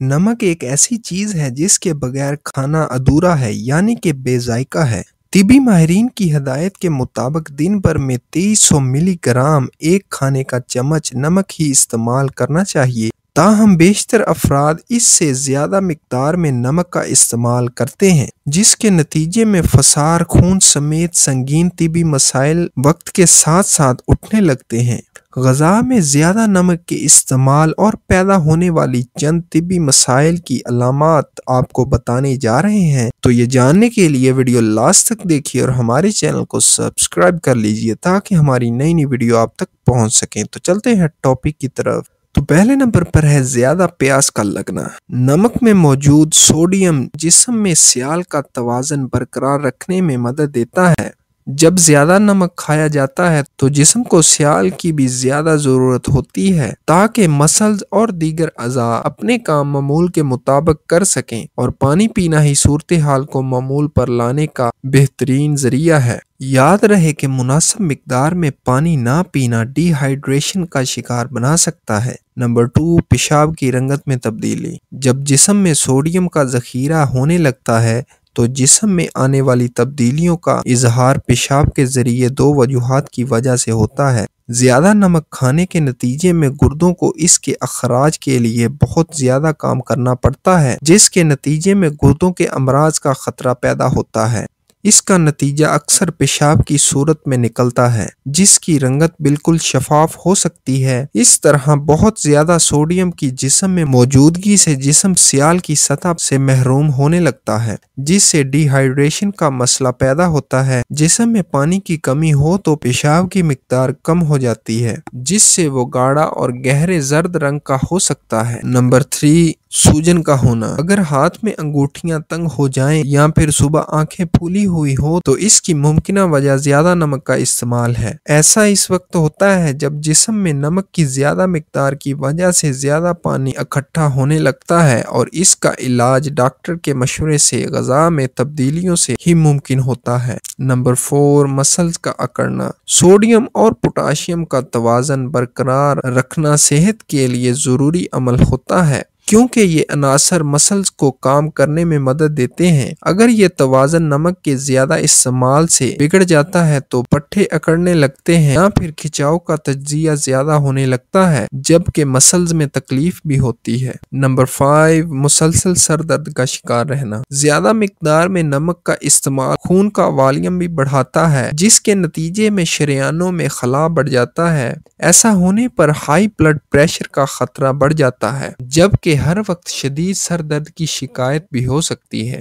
نمک ایک ایسی چیز ہے جس کے بغیر کھانا ادھورا ہے یعنی کہ بے ذائقہ ہے طبی ماہرین کی ہدایت کے مطابق دن بھر میں تیس سو ملی گرام ایک کھانے کا چمچ نمک ہی استعمال کرنا چاہیے تاہم بیشتر افراد اس سے زیادہ مقدار میں نمک کا استعمال کرتے ہیں جس کے نتیجے میں فسار خون سمیت سنگین طبی مسائل وقت کے ساتھ ساتھ اٹھنے لگتے ہیں غذا میں زیادہ نمک کے استعمال اور پیدا ہونے والی چند طبی مسائل کی علامات آپ کو بتانے جا رہے ہیں تو یہ جاننے کے لیے ویڈیو لاسٹ تک دیکھیے اور ہمارے چینل کو سبسکرائب کر لیجئے تاکہ ہماری نئی نئی ویڈیو آپ تک پہنچ سکیں تو چلتے ہیں ٹاپک کی طرف پہلے نمبر پر ہے زیادہ پیاس کا لگنا نمک میں موجود سوڈیم جسم میں سیال کا توازن برقرار رکھنے میں مدد دیتا ہے جب زیادہ نمک کھایا جاتا ہے تو جسم کو سیال کی بھی زیادہ ضرورت ہوتی ہے تاکہ مسلز اور اور دیگر اعضاء اپنے کام معمول کے مطابق کر سکیں پانی پینا ہی صورتحال کو معمول پر لانے کا بہترین ذریعہ ہے یاد رہے کہ مناسب مقدار میں پانی نہ پینا ڈی ہائیڈریشن کا شکار بنا سکتا ہے نمبر ٹو پیشاب کی رنگت میں تبدیلی جب جسم میں سوڈیم کا ذخیرہ ہونے لگتا ہے تو جسم میں آنے والی تبدیلیوں کا اظہار پیشاب کے ذریعے دو وجوہات کی وجہ سے ہوتا ہے زیادہ نمک کھانے کے نتیجے میں گردوں کو اس کے اخراج کے لیے بہت زیادہ کام کرنا پڑتا ہے جس کے نتیجے میں گردوں کے امراض کا خطرہ پیدا ہوتا ہے اس کا نتیجہ اکثر پیشاب کی صورت میں نکلتا ہے جس کی رنگت بالکل شفاف ہو سکتی ہے اس طرح بہت زیادہ سوڈیم کی جسم میں موجودگی سے جسم سیال کی سطح سے محروم ہونے لگتا ہے جس سے ڈی ہائیڈریشن کا مسئلہ پیدا ہوتا ہے جسم میں پانی کی کمی ہو تو پیشاب کی مقدار کم ہو جاتی ہے جس سے وہ گاڑا اور گہرے زرد رنگ کا ہو سکتا ہے نمبر تھری سوجن کا ہونا اگر ہاتھ میں انگوٹھیاں تنگ ہو جائیں یا پھر صبح آنکھیں پھولی ہوئی ہو تو اس کی ممکنہ وجہ زیادہ نمک کا استعمال ہے ایسا اس وقت ہوتا ہے جب جسم میں نمک کی زیادہ مقدار کی وجہ سے زیادہ پانی اکٹھا ہونے لگتا ہے اور اس کا علاج ڈاکٹر کے مشورے سے غذا میں تبدیلیوں سے ہی ممکن ہوتا ہے نمبر فور مسلز کا اکڑنا سوڈیم اور پوٹاشیم کا توازن برقرار رکھنا صحت کے لیے ضروری عمل ہوتا ہے کیونکہ یہ عناصر مسلز کو کام کرنے میں مدد دیتے ہیں اگر یہ توازن نمک کے زیادہ استعمال سے بگڑ جاتا ہے تو پٹھے اکڑنے لگتے ہیں یا پھر کھچاؤ کا تجزیہ زیادہ ہونے لگتا ہے جبکہ مسلز میں تکلیف بھی ہوتی ہے نمبر فائیو مسلسل سر درد کا شکار رہنا زیادہ مقدار میں نمک کا استعمال خون کا والیم بھی بڑھاتا ہے جس کے نتیجے میں شریانوں میں خلا بڑھ جاتا ہے ایسا ہونے پر ہائی بلڈ پریشر کا خطرہ بڑھ جاتا ہے جبکہ ہر وقت شدید سر درد کی شکایت بھی ہو سکتی ہے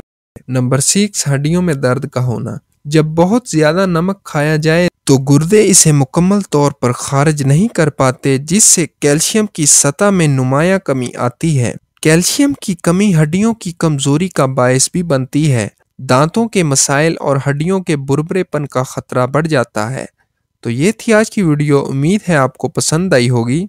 نمبر سکس ہڈیوں میں درد کا ہونا جب بہت زیادہ نمک کھایا جائے تو گردے اسے مکمل طور پر خارج نہیں کر پاتے جس سے کیلشیم کی سطح میں نمایاں کمی آتی ہے کیلشیم کی کمی ہڈیوں کی کمزوری کا باعث بھی بنتی ہے دانتوں کے مسائل اور ہڈیوں کے بربرے پن کا خطرہ بڑھ جاتا ہے تو یہ تھی آج کی ویڈیو امید ہے آپ کو پسند آئی ہوگی